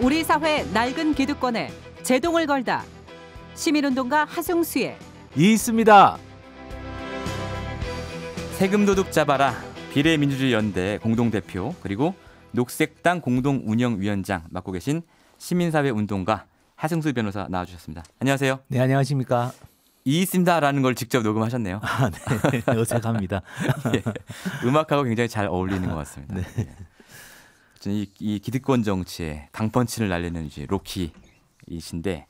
우리 사회 낡은 기득권에 제동을 걸다. 시민운동가 하승수의 이 있습니다. 세금 도둑 잡아라. 비례민주주의 연대 공동대표 그리고 녹색당 공동운영위원장 맡고 계신 시민사회 운동가 하승수 변호사 나와주셨습니다. 안녕하세요. 네, 안녕하십니까. 이 있습니다라는 걸 직접 녹음하셨네요. 아, 네. 어색합니다. 예, 음악하고 굉장히 잘 어울리는 것 같습니다. 네. 예. 이, 이 기득권 정치에 강펀치를 날리는 이제 로키이신데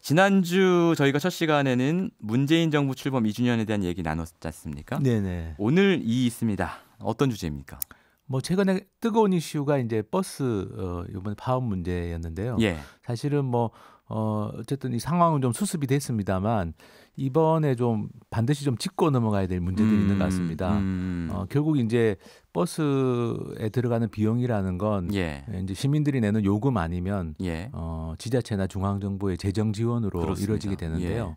지난주 저희가 첫 시간에는 문재인 정부 출범 2주년에 대한 얘기 나눴지 않습니까? 네네. 오늘 이 있습니다. 어떤 주제입니까? 뭐 최근에 뜨거운 이슈가 이제 버스 어 이번 파업 문제였는데요. 예. 사실은 뭐 어, 어쨌든 이 상황은 좀 수습이 됐습니다만 이번에 좀 반드시 좀 짚고 넘어가야 될 문제들이 음, 있는 것 음, 같습니다. 음. 어, 결국 이제 버스에 들어가는 비용이라는 건 예. 이제 시민들이 내는 요금 아니면 예. 어, 지자체나 중앙정부의 재정 지원으로 그렇습니다. 이루어지게 되는데요. 예.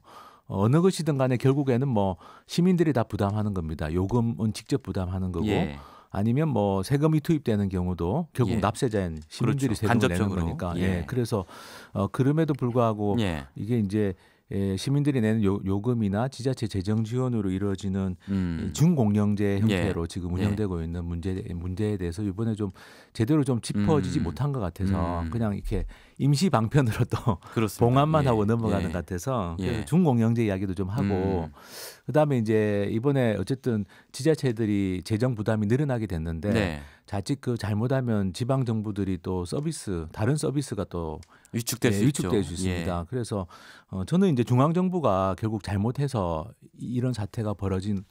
어, 어느 것이든 간에 결국에는 뭐 시민들이 다 부담하는 겁니다. 요금은 직접 부담하는 거고 예. 아니면 뭐 세금이 투입되는 경우도 결국 예. 납세자인 그렇죠. 시민들이 그렇죠. 세금을 간접적으로. 내는 거니까. 예. 예. 그래서 어, 그럼에도 불구하고 예. 이게 이제 예, 시민들이 내는 요, 금이나 지자체 재정 지원으로 이루어지는 음. 준공영제 예. 형태로 예. 지금 운영되고 예. 있는 문제 문제에 대해서 이번에 좀 제대로 좀 짚어지지 음. 못한 것 같아서 음. 그냥 이렇게 임시 방편으로 또 그렇습니다. 봉안만 예. 하고 넘어가는 예. 것 같아서 중공영제 예. 이야기도 좀 하고 음. 그다음에 이제 이번에 어쨌든 지자체들이 재정 부담이 늘어나게 됐는데 네. 자칫 그 잘못하면 지방 정부들이 또 서비스 다른 서비스가 또 위축될 네, 수 위축될 있죠. 수 예. 있습니다. 예. 그래서 어, 저는 이제 중앙 정부가 결국 잘못해서 이런 사태가 벌어진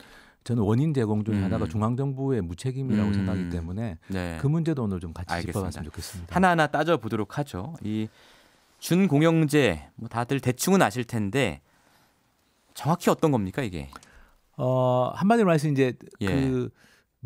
저는 원인 제공 중에 음. 하나가 중앙 정부의 무책임이라고 음. 생각하기 때문에 네. 그 문제도 오늘 좀 같이 알겠습니다. 짚어봤으면 좋겠습니다. 하나하나 따져 보도록 하죠. 이 준공영제 뭐 다들 대충은 아실 텐데 정확히 어떤 겁니까 이게? 어 한마디로 말해서 이제 예. 그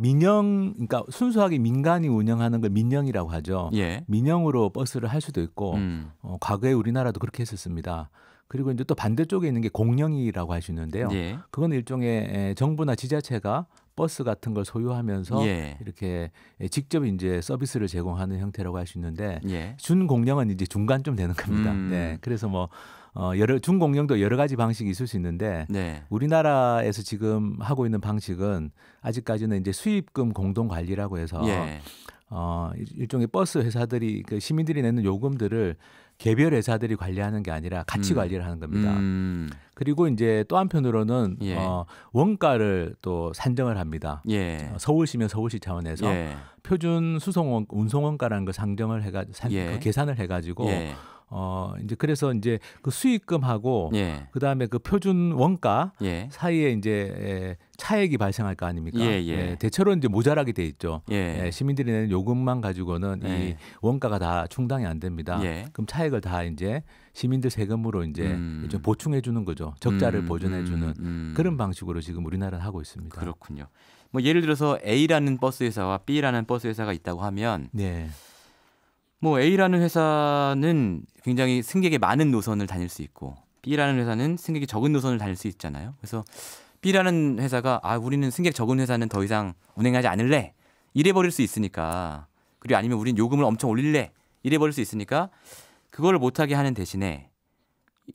민영, 그러니까 순수하게 민간이 운영하는 걸 민영이라고 하죠. 예. 민영으로 버스를 할 수도 있고, 음. 어, 과거에 우리나라도 그렇게 했었습니다. 그리고 이제 또 반대쪽에 있는 게 공영이라고 할 수 있는데요. 예. 그건 일종의 정부나 지자체가 버스 같은 걸 소유하면서 예. 이렇게 직접 이제 서비스를 제공하는 형태라고 할 수 있는데 예. 준공영은 이제 중간쯤 되는 겁니다. 음. 네. 그래서 뭐어 여러 중공영도 여러 가지 방식이 있을 수 있는데 네. 우리나라에서 지금 하고 있는 방식은 아직까지는 이제 수입금 공동 관리라고 해서 예. 어 일종의 버스 회사들이 그 시민들이 내는 요금들을 개별 회사들이 관리하는 게 아니라 같이 음. 관리를 하는 겁니다. 음. 그리고 이제 또 한편으로는 예. 어, 원가를 또 산정을 합니다. 예. 어, 서울시면 서울시 차원에서 예. 표준 수송 원, 운송 원가라는 걸 상정을 해가 산, 예. 그 계산을 해가지고 예. 어 이제 그래서 이제 그 수익금하고 예. 그다음에 그 표준 원가 예. 사이에 이제 예, 차액이 발생할 거 아닙니까? 예, 예, 예. 대체로 이제 모자라게 돼 있죠. 예. 예 시민들이 내는 요금만 가지고는 이 원가가 다 충당이 안 됩니다. 그럼 차액을 다 이제 시민들 세금으로 이제 음. 좀 보충해 주는 거죠. 적자를 음, 음, 보존해 주는 음, 그런 방식으로 지금 우리나라는 하고 있습니다. 그렇군요. 뭐 예를 들어서 A라는 버스 회사와 B라는 버스 회사가 있다고 하면 네. 뭐 A라는 회사는 굉장히 승객의 많은 노선을 다닐 수 있고 B라는 회사는 승객이 적은 노선을 다닐 수 있잖아요. 그래서 B라는 회사가 아 우리는 승객 적은 회사는 더 이상 운행하지 않을래 이래 버릴 수 있으니까 그리고 아니면 우린 요금을 엄청 올릴래 이래 버릴 수 있으니까 그걸 못하게 하는 대신에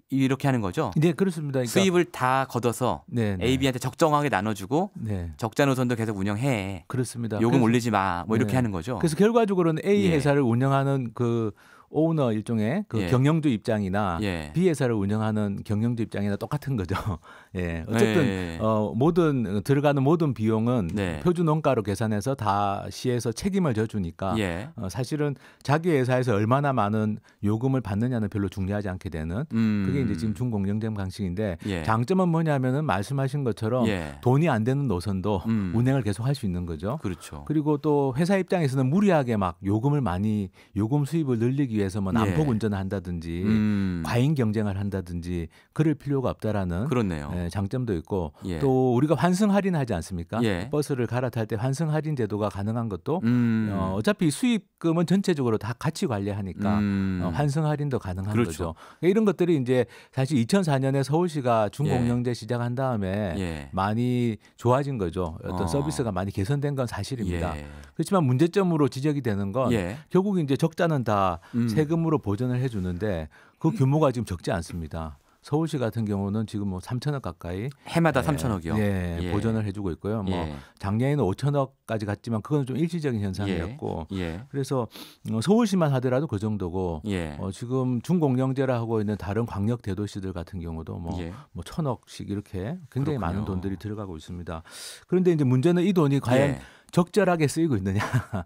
이렇게 하는 거죠. 네, 그렇습니다. 그러니까 수입을 다 걷어서 네, 네. AB한테 적정하게 나눠주고 네. 적자 노선도 계속 운영해. 그렇습니다. 요금 그래서, 올리지 마. 뭐 이렇게 네. 하는 거죠. 그래서 결과적으로는 A 예. 회사를 운영하는 그 오너 일종의 그 예. 경영주 입장이나 예. 비회사를 운영하는 경영주 입장이나 똑같은 거죠. 예. 어쨌든 예, 예, 예. 어 모든 들어가는 모든 비용은 네. 표준 원가로 계산해서 다 시에서 책임을 져 주니까 예. 어 사실은 자기 회사에서 얼마나 많은 요금을 받느냐는 별로 중요하지 않게 되는 음. 그게 이제 지금 준공영제 음. 방식인데 장점은 뭐냐면은 말씀하신 것처럼 돈이 안 되는 노선도 음. 운행을 계속 할 수 있는 거죠. 그렇죠. 그리고 또 회사 입장에서는 무리하게 막 요금을 많이 요금 수입을 늘리기 위해 위해서 뭐 난폭 예. 운전을 한다든지 음. 과잉 경쟁을 한다든지 그럴 필요가 없다라는 그렇네요. 예, 장점도 있고 예. 또 우리가 환승 할인하지 않습니까? 예. 버스를 갈아탈 때 환승 할인 제도가 가능한 것도 음. 어, 어차피 수입금은 전체적으로 다 같이 관리하니까 음. 어, 환승 할인도 가능한 그렇죠. 거죠. 그러니까 이런 것들이 이제 사실 2004년에 서울시가 준공영제 예. 시작한 다음에 예. 많이 좋아진 거죠. 어떤 어. 서비스가 많이 개선된 건 사실입니다. 그렇지만 문제점으로 지적이 되는 건 결국 이제 적자는 다 음. 음. 세금으로 보전을 해주는데 그 규모가 지금 적지 않습니다. 서울시 같은 경우는 지금 뭐 3천억 가까이 해마다 예, 3천억이요. 예, 예, 보전을 해주고 있고요. 뭐 예. 작년에는 5천억까지 갔지만 그건 좀 일시적인 현상이었고 예. 예. 그래서 어, 서울시만 하더라도 그 정도고 예. 어, 지금 중공영제라 하고 있는 다른 광역 대도시들 같은 경우도 뭐, 뭐 천억씩 이렇게 굉장히 그렇군요. 많은 돈들이 들어가고 있습니다. 그런데 이제 문제는 이 돈이 과연 적절하게 쓰이고 있느냐.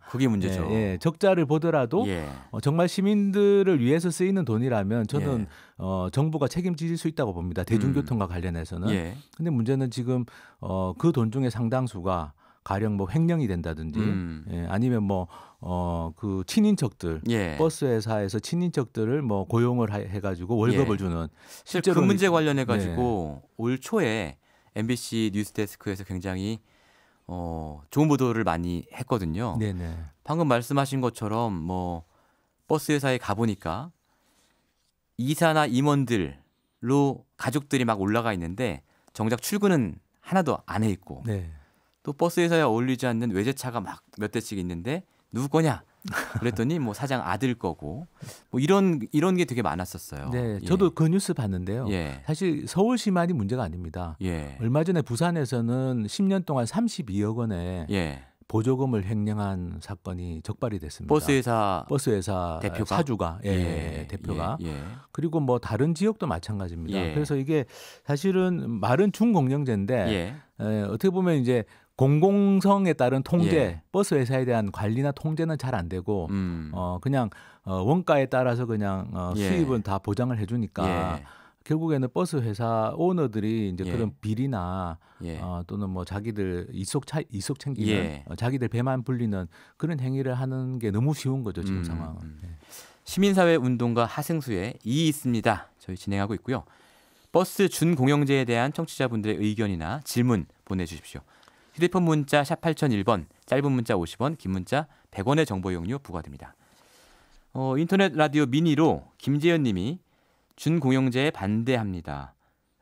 그게 문제죠. 예, 예. 적자를 보더라도 예. 어, 정말 시민들을 위해서 쓰이는 돈이라면 저는 예. 어, 정부가 책임질 수 있다고 봅니다. 음. 대중교통과 음. 관련해서는. 예. 근데 문제는 지금 어, 그 돈 중에 상당수가 가령 뭐 횡령이 된다든지 음. 예, 아니면 뭐어그 친인척들 예. 버스 회사에서 친인척들을 뭐 고용을 해 가지고 월급을 예. 주는 실제로 그 문제 관련해 가지고 네. 올 초에 MBC 뉴스데스크에서 굉장히 어, 좋은 보도를 많이 했거든요. 네네. 방금 말씀하신 것처럼 뭐 버스 회사에 가보니까 이사나 임원들로 가족들이 막 올라가 있는데 정작 출근은 하나도 안 해 있고 네. 또 버스 회사에 어울리지 않는 외제차가 막 몇 대씩 있는데 누구 거냐 그랬더니 뭐 사장 아들 거고 뭐 이런 이런 게 되게 많았었어요. 네, 예. 저도 그 뉴스 봤는데요. 예. 사실 서울시만이 문제가 아닙니다. 예. 얼마 전에 부산에서는 10년 동안 32억 원의 예. 보조금을 횡령한 사건이 적발이 됐습니다. 버스 회사 버스 회사 대표가 사주가 예, 예, 예 대표가 예, 예. 그리고 뭐 다른 지역도 마찬가지입니다. 그래서 이게 사실은 말은 중공영제인데 예, 어떻게 보면 이제 공공성에 따른 통제, 예. 버스 회사에 대한 관리나 통제는 잘 안 되고 음. 어 그냥 어 원가에 따라서 그냥 어 예. 수입은 다 보장을 해 주니까 예. 결국에는 버스 회사 오너들이 이제 예. 그런 비리나 예. 어 또는 뭐 자기들 이속 차 이속 챙기는 예. 어, 자기들 배만 불리는 그런 행위를 하는 게 너무 쉬운 거죠, 지금 음. 상황은. 음. 네. 시민사회 운동가 하승수의 이 있습니다. 저희 진행하고 있고요. 버스 준공영제에 대한 청취자분들의 의견이나 질문 보내 주십시오. 휴대폰 문자 샵 8001번, 짧은 문자 50원, 긴 문자 100원의 정보 이용료 부과됩니다. 어, 인터넷 라디오 미니로 김재현 님이 준공영제에 반대합니다.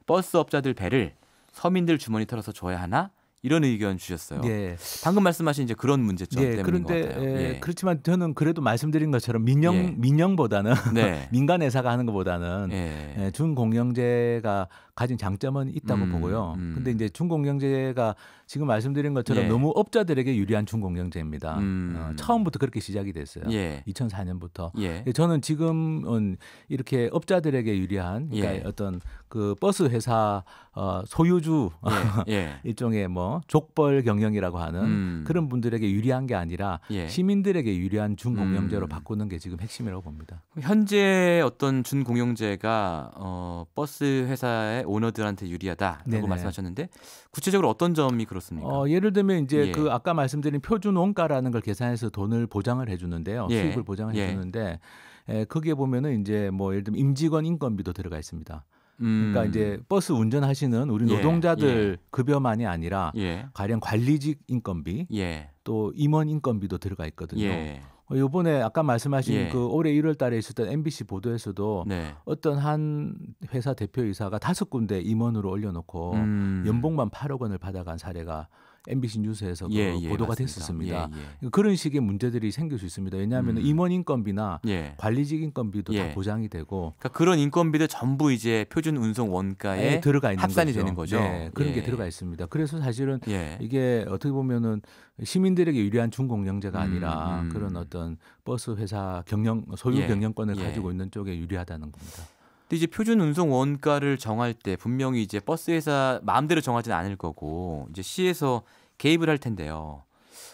버스 업자들 배를 서민들 주머니 털어서 줘야 하나? 이런 의견 주셨어요. 예. 방금 말씀하신 이제 그런 문제점 예. 때문인 그런데, 것 같아요. 예, 예. 그렇지만 저는 그래도 말씀드린 것처럼 민영 예. 민영보다는 네. 민간 회사가 하는 것보다는 예. 준공영제가 예, 가진 장점은 있다고 음, 보고요. 음. 근데 이제 준공영제가 지금 말씀드린 것처럼 너무 업자들에게 유리한 준공영제입니다. 음. 어, 처음부터 그렇게 시작이 됐어요. 2004년부터. 저는 지금은 이렇게 업자들에게 유리한 그러니까 어떤 그 버스 회사 어, 소유주 일종의 뭐 족벌 경영이라고 하는 음. 그런 분들에게 유리한 게 아니라 예. 시민들에게 유리한 준공영제로 음. 바꾸는 게 지금 핵심이라고 봅니다. 현재 어떤 준공영제가 어, 버스 회사의 오너들한테 유리하다라고 네네. 말씀하셨는데 구체적으로 어떤 점이 그렇습니까? 어, 예를 들면 이제 예. 그 아까 말씀드린 표준 원가라는 걸 계산해서 돈을 보장을 해주는데요, 예. 수익을 보장을 예. 해주는데 에, 거기에 보면은 이제 뭐 예를 들면 임직원 인건비도 들어가 있습니다. 그러니까 음. 그러니까 이제 버스 운전하시는 우리 예, 노동자들 예. 급여만이 아니라 예. 가령 관리직 인건비 예. 또 임원 인건비도 들어가 있거든요. 예. 어, 요번에 아까 말씀하신 예. 그 올해 1월 달에 있었던 MBC 보도에서도 네. 어떤 한 회사 대표이사가 다섯 군데 임원으로 올려놓고 음. 연봉만 8억 원을 받아간 사례가 MBC 뉴스에서도 예, 예, 보도가 됐었습니다. 예, 예. 그러니까 그런 식의 문제들이 생길 수 있습니다. 왜냐하면 음. 임원 인건비나 예. 관리직 인건비도 다 예. 보장이 되고 그러니까 그런 인건비도 전부 이제 표준 운송 원가에 들어가 있는 합산이 거죠. 되는 거죠. 네, 그런 게 들어가 있습니다. 그래서 사실은 이게 어떻게 보면은 시민들에게 유리한 중공영제가 아니라 음, 음. 그런 어떤 버스 회사 경영 소유 경영권을 가지고 있는 쪽에 유리하다는 겁니다. 근데 이제 표준 운송 원가를 정할 때 분명히 이제 버스 회사 마음대로 정하지는 않을 거고 이제 시에서 개입을 할 텐데요.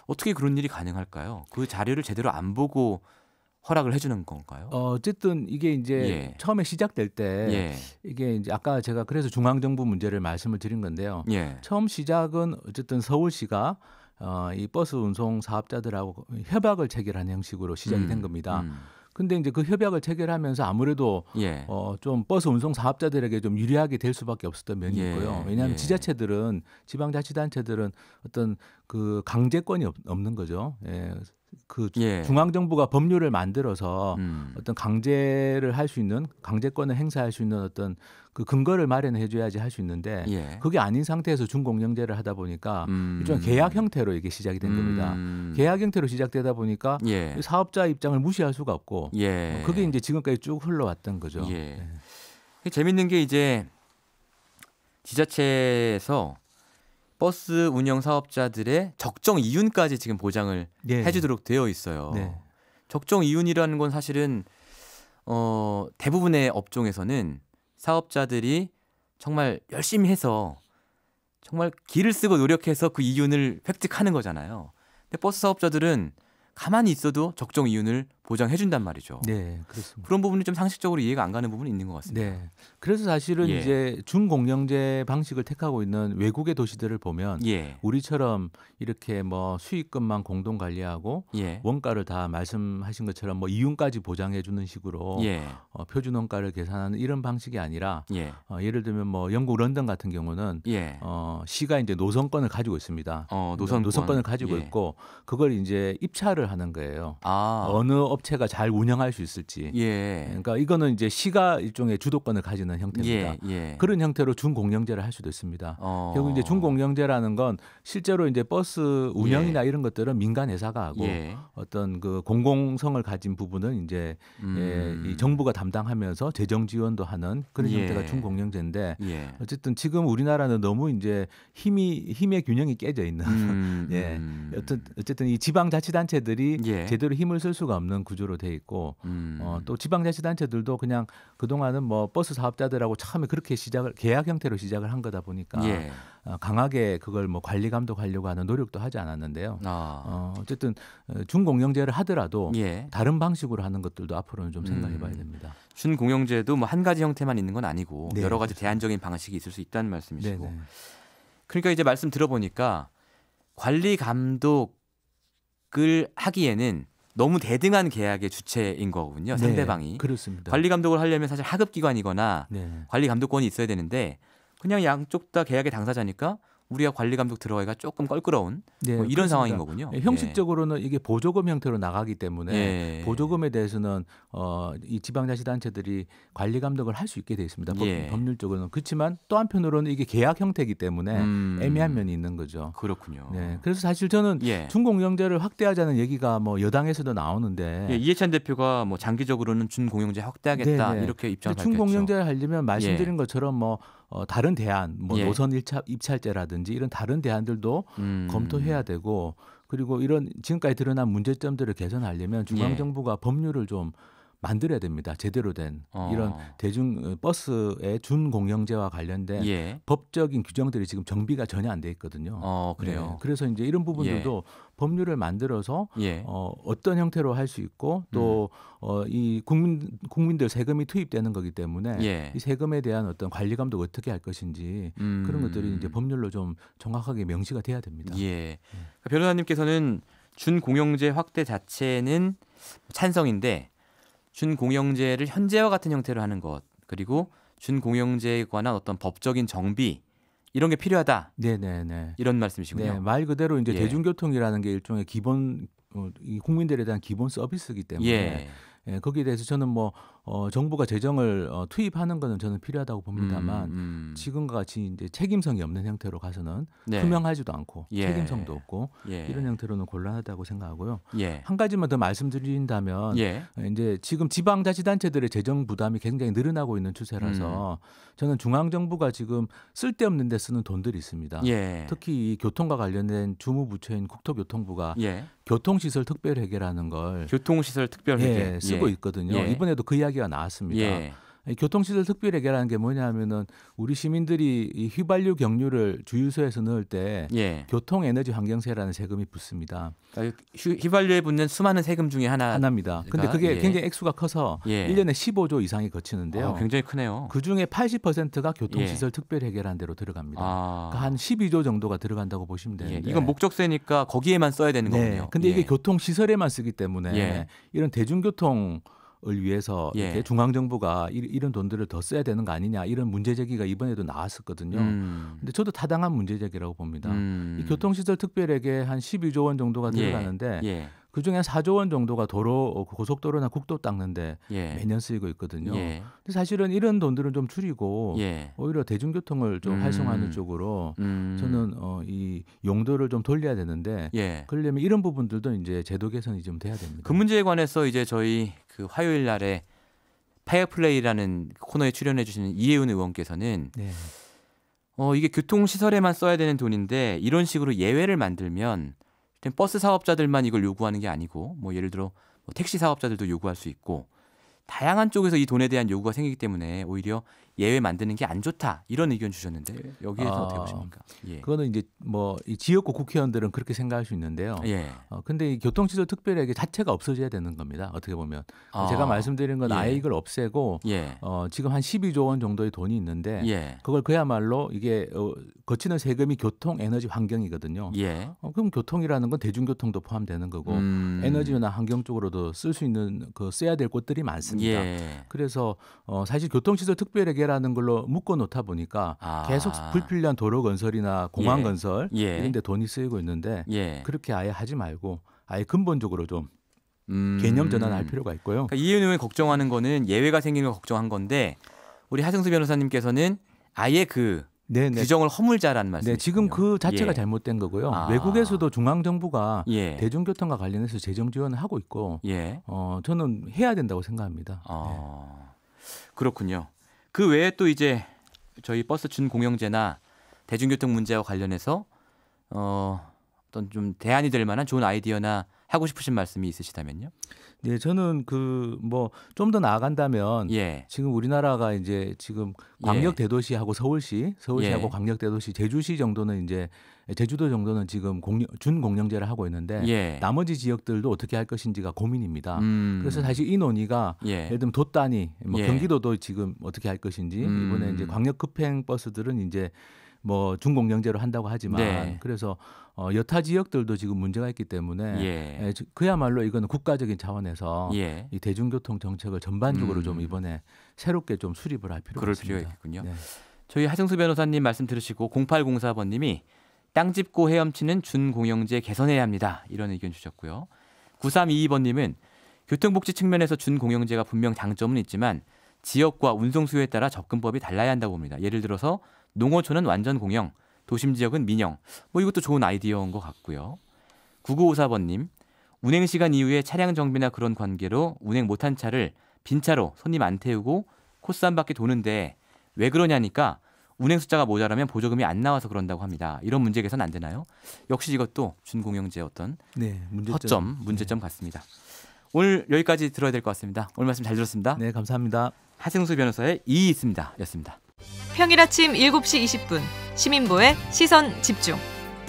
어떻게 그런 일이 가능할까요? 그 자료를 제대로 안 보고 허락을 해주는 건가요? 어, 어쨌든 이게 이제 예. 처음에 시작될 때 예. 이게 이제 아까 제가 그래서 중앙정부 문제를 말씀을 드린 건데요. 예. 처음 시작은 어쨌든 서울시가 어, 이 버스 운송 사업자들하고 협약을 체결한 형식으로 시작이 음, 된 겁니다. 음. 근데 이제 그 협약을 체결하면서 아무래도 예. 어, 좀 버스 운송 사업자들에게 좀 유리하게 될 수밖에 없었던 면이 예. 있고요. 왜냐하면 예. 지자체들은 지방자치단체들은 어떤 그 강제권이 없, 는 거죠. 예. 그 예. 중앙 정부가 법률을 만들어서 음. 어떤 강제를 할 수 있는 강제권을 행사할 수 있는 어떤 그 근거를 마련해 줘야지 할 수 있는데 예. 그게 아닌 상태에서 준공영제를 하다 보니까 음. 일 계약 형태로 이게 시작이 된 겁니다. 음. 계약 형태로 시작되다 보니까 예. 사업자 입장을 무시할 수가 없고 예. 뭐 그게 이제 지금까지 쭉 흘러왔던 거죠. 예. 네. 재밌는 게 이제 지자체에서 버스 운영 사업자들의 적정 이윤까지 지금 보장을 네. 해주도록 되어 있어요. 네. 적정 이윤이라는 건 사실은 어, 대부분의 업종에서는 사업자들이 정말 열심히 해서 정말 기를 쓰고 노력해서 그 이윤을 획득하는 거잖아요. 근데 버스 사업자들은 가만히 있어도 적정 이윤을 보장해 준단 말이죠. 네, 그렇습니다. 그런 부분이 좀 상식적으로 이해가 안 가는 부분이 있는 것 같습니다. 네. 그래서 사실은 예. 이제 준공영제 방식을 택하고 있는 외국의 도시들을 보면 예. 우리처럼 이렇게 뭐 수익금만 공동 관리하고 예. 원가를 다 말씀하신 것처럼 뭐 이윤까지 보장해 주는 식으로 예. 어, 표준 원가를 계산하는 이런 방식이 아니라 예. 어, 예를 들면 뭐 영국 런던 같은 경우는 예. 어, 시가 이제 노선권을 가지고 있습니다. 어, 노선권. 노선권을 가지고 예. 있고 그걸 이제 입찰을 하는 거예요. 아. 어느 업 협체가 잘 운영할 수 있을지. 예. 그러니까 이거는 이제 시가 일종의 주도권을 가지는 형태입니다. 예, 예. 그런 형태로 준공영제를 할 수도 있습니다. 어. 결국 이제 준공영제라는 건 실제로 이제 버스 운영이나 예. 이런 것들은 민간 회사가 하고 예. 어떤 그 공공성을 가진 부분은 이제 음. 예, 이 정부가 담당하면서 재정 지원도 하는 그런 예. 형태가 준공영제인데 어쨌든 지금 우리나라는 너무 이제 힘이 힘의 균형이 깨져 있는 음. 예. 음. 어쨌든 이 지방 자치단체들이 제대로 힘을 쓸 수가 없는 그런 구조로 돼 있고 어, 음. 어, 또 지방자치단체들도 그냥 그 동안은 뭐 버스 사업자들하고 처음에 그렇게 시작을 계약 형태로 시작을 한 거다 보니까 예. 어, 강하게 그걸 뭐 관리 감독하려고 하는 노력도 하지 않았는데요. 아. 어, 어쨌든 어, 준공영제를 하더라도 예. 다른 방식으로 하는 것들도 앞으로는 좀 생각해봐야 음. 됩니다. 음. 준공영제도 뭐 한 가지 형태만 있는 건 아니고 네, 여러 가지 그렇 대안적인 방식이 있을 수 있다는 말씀이시고. 네네. 네. 그러니까 이제 말씀 들어보니까 관리 감독을 하기에는 너무 대등한 계약의 주체인 거군요 네, 상대방이. 그렇습니다. 관리 감독을 하려면 사실 하급 기관이거나 네. 관리 감독권이 있어야 되는데 그냥 양쪽 다 계약의 당사자니까 우리가 관리 감독 들어가기가 조금 껄끄러운 네, 뭐 이런 그렇습니다. 상황인 거군요. 예, 예. 형식적으로는 이게 보조금 형태로 나가기 때문에 예. 보조금에 대해서는 어, 이 지방자치단체들이 관리 감독을 할 수 있게 돼 있습니다. 법, 률적으로는 그렇지만 또 한편으로는 이게 계약 형태이기 때문에 음, 애매한 면이 있는 거죠. 그렇군요. 네, 그래서 사실 저는 준공영제를 확대하자는 얘기가 뭐 여당에서도 나오는데 예, 이해찬 대표가 뭐 장기적으로는 준공영제 확대하겠다 네네. 네. 이렇게 입장을 밝혔죠. 준공영제를 하려면 말씀드린 것처럼 뭐 어, 다른 대안, 뭐 예. 노선 일차 입찰제라든지 이런 다른 대안들도 음. 검토해야 되고 그리고 이런 지금까지 드러난 문제점들을 개선하려면 중앙 예. 정부가 예. 법률을 좀 만들어야 됩니다. 제대로 된 어. 이런 대중 어, 버스의 준공영제와 관련된 예. 법적인 규정들이 지금 정비가 전혀 안 돼 있거든요. 어, 그래요. 네. 그래서 이제 이런 부분들도 예. 법률을 만들어서 예. 어, 어떤 형태로 할 수 있고 또이 음. 어, 국민 국민들 세금이 투입되는 거기 때문에 예. 이 세금에 대한 어떤 관리 감독 어떻게 할 것인지 음. 그런 것들이 음. 이제 법률로 좀 정확하게 명시가 돼야 됩니다. 예. 네. 변호사님께서는 준공영제 확대 자체는 찬성인데 준공영제를 현재와 같은 형태로 하는 것 그리고 준공영제에 관한 어떤 법적인 정비 이런 게 필요하다. 네네네. 이런 말씀이시군요. 네, 말 그대로 이제 예. 대중교통이라는 게 일종의 기본 어, 이 국민들에 대한 기본 서비스이기 때문에 예. 예, 거기에 대해서 저는 뭐 어, 정부가 재정을 어, 투입하는 것은 저는 필요하다고 봅니다만 음, 음. 지금과 같이 이제 책임성이 없는 형태로 가서는 네. 투명하지도 않고 예. 책임성도 없고 예. 이런 형태로는 곤란하다고 생각하고요. 예. 한 가지만 더 말씀드린다면 예. 이제 지금 지방자치단체들의 재정 부담이 굉장히 늘어나고 있는 추세라서 음. 저는 중앙 정부가 지금 쓸데없는 데 쓰는 돈들이 있습니다. 예. 특히 이 교통과 관련된 주무부처인 국토교통부가 예. 교통시설 특별 해결하는 걸 교통시설 특별 해결 예, 쓰고 있거든요. 이번에도 그 이야기 이야기가 나왔습니다. 예. 교통시설 특별 예계라는 게 뭐냐면은 우리 시민들이 이 휘발유 경유를 주유소에서 넣을 때 예. 교통 에너지 환경세라는 세금이 붙습니다. 그러니까 휘발유에 붙는 수많은 세금 중에 하나 입니다 그런데 그게 예. 굉장히 액수가 커서 예. 1년에 15조 이상이 거치는데요. 어, 굉장히 크네요. 그 중에 80%가 교통시설 예. 특별 예계라는 대로 들어갑니다. 아. 그러니까 한 12조 정도가 들어간다고 보시면 예, 되는데 이건 목적세니까 거기에만 써야 되는 네. 거군요. 근데 이게 예. 교통시설에만 쓰기 때문에 이런 대중교통 을 위해서 예. 이렇게 중앙 정부가 이런 돈들을 더 써야 되는 거 아니냐 이런 문제 제기가 이번에도 나왔었거든요. 음. 근데 저도 타당한 문제 제기라고 봅니다. 음. 이 교통시설 특별액에 한 12조 원 정도가 예. 들어가는데 예. 예. 그중에 4조 원 정도가 도로 어, 고속도로나 국도 닦는데 예. 매년 쓰이고 있거든요. 예. 근데 사실은 이런 돈들은 좀 줄이고 예. 오히려 대중교통을 좀 음. 활성화하는 쪽으로 음. 저는 어, 이 용도를 좀 돌려야 되는데 예. 그러려면 이런 부분들도 이제 제도 개선이 좀 돼야 됩니다. 그 문제에 관해서 이제 저희 그 화요일 날에 페어플레이라는 코너에 출연해 주시는 이혜윤 의원께서는 네. 어, 이게 교통시설에만 써야 되는 돈인데 이런 식으로 예외를 만들면 버스 사업자들만 이걸 요구하는 게 아니고 뭐 예를 들어 뭐 택시 사업자들도 요구할 수 있고 다양한 쪽에서 이 돈에 대한 요구가 생기기 때문에 오히려 예외 만드는 게 안 좋다 이런 의견 주셨는데 여기에서 아, 어떻게 어, 보십니까? 예. 그거는 이제 뭐 지역구 국회의원들은 그렇게 생각할 수 있는데요. 예. 어, 근데 이 교통시설 특별액의 자체가 없어져야 되는 겁니다. 어떻게 보면 그 아, 제가 말씀드린 건 예. 아예 이걸 없애고 예. 어, 지금 한 12조 원 정도의 돈이 있는데 예. 그걸 그야말로 이게 어, 거치는 세금이 교통, 에너지, 환경이거든요. 예. 어, 그럼 교통이라는 건 대중교통도 포함되는 거고 음. 에너지나 환경 쪽으로도 쓸 수 있는 그 써야 될 곳들이 많습니다. 예. 그래서 어, 사실 교통시설 특별액이 관계라는 걸로 묶어 놓다 보니까 아. 계속 불필요한 도로 건설이나 공항 예. 건설 예. 이런 데 돈이 쓰이고 있는데 예. 그렇게 아예 하지 말고 아예 근본적으로 좀 음. 개념 전환할 필요가 있고요. 그러니까 이 의원 걱정하는 거는 예외가 생기는 걸 걱정한 건데 우리 하승수 변호사님께서는 아예 그 네네. 네. 규정을 허물자라는 말씀. 네, 지금 그 자체가 예. 잘못된 거고요. 아. 외국에서도 중앙 정부가 예. 대중교통과 관련해서 재정 지원을 하고 있고, 예. 어 저는 해야 된다고 생각합니다. 아. 네. 그렇군요. 그 외에 또 이제 저희 버스 준공영제나 대중교통 문제와 관련해서 어 어떤 좀 대안이 될 만한 좋은 아이디어나 하고 싶으신 말씀이 있으시다면요? 네, 저는 그 뭐 좀 더 나아간다면 예. 지금 우리나라가 이제 지금 예. 광역 대도시하고 서울시, 서울시하고 예. 광역 대도시, 제주시 정도는 이제 제주도 정도는 지금 공룡, 준공영제를 하고 있는데 예. 나머지 지역들도 어떻게 할 것인지가 고민입니다. 음. 그래서 사실 이 논의가 예. 를 들면 돛단이뭐 예. 경기도도 지금 어떻게 할 것인지 음. 이번에 이제 광역 급행 버스들은 이제 뭐 중공 경제로 한다고 하지만 네. 그래서 어, 여타 지역들도 지금 문제가 있기 때문에 예. 에, 예, 그야말로 이거는 국가적인 차원에서 예. 이 대중교통 정책을 전반적으로 음. 좀 이번에 새롭게 좀 수립을 할 필요가 있습니다. 필요겠군요. 네. 저희 하정수 변호사님 말씀 들으시고 0804번님이 땅 짚고 헤엄치는 준공영제 개선해야 합니다. 이런 의견 주셨고요. 9322번님은 교통복지 측면에서 준공영제가 분명 장점은 있지만 지역과 운송수요에 따라 접근법이 달라야 한다고 봅니다. 예를 들어서 농어촌은 완전 공영, 도심 지역은 민영. 뭐 이것도 좋은 아이디어인 것 같고요. 9954번님, 운행 시간 이후에 차량 정비나 그런 관계로 운행 못한 차를 빈 차로 손님 안 태우고 코스 한 바퀴 도는데 왜 그러냐니까 운행 숫자가 모자라면 보조금이 안 나와서 그런다고 합니다. 이런 문제 개선 안 되나요? 역시 이것도 준공영제 어떤 네, 문제점. 허점, 네. 문제점 네. 같습니다. 오늘 여기까지 들어야 될 것 같습니다. 오늘 말씀 잘 들었습니다. 네, 감사합니다. 하승수 변호사의 이있습니다였습니다. 평일 아침 7시 20분 시민보의 시선 집중.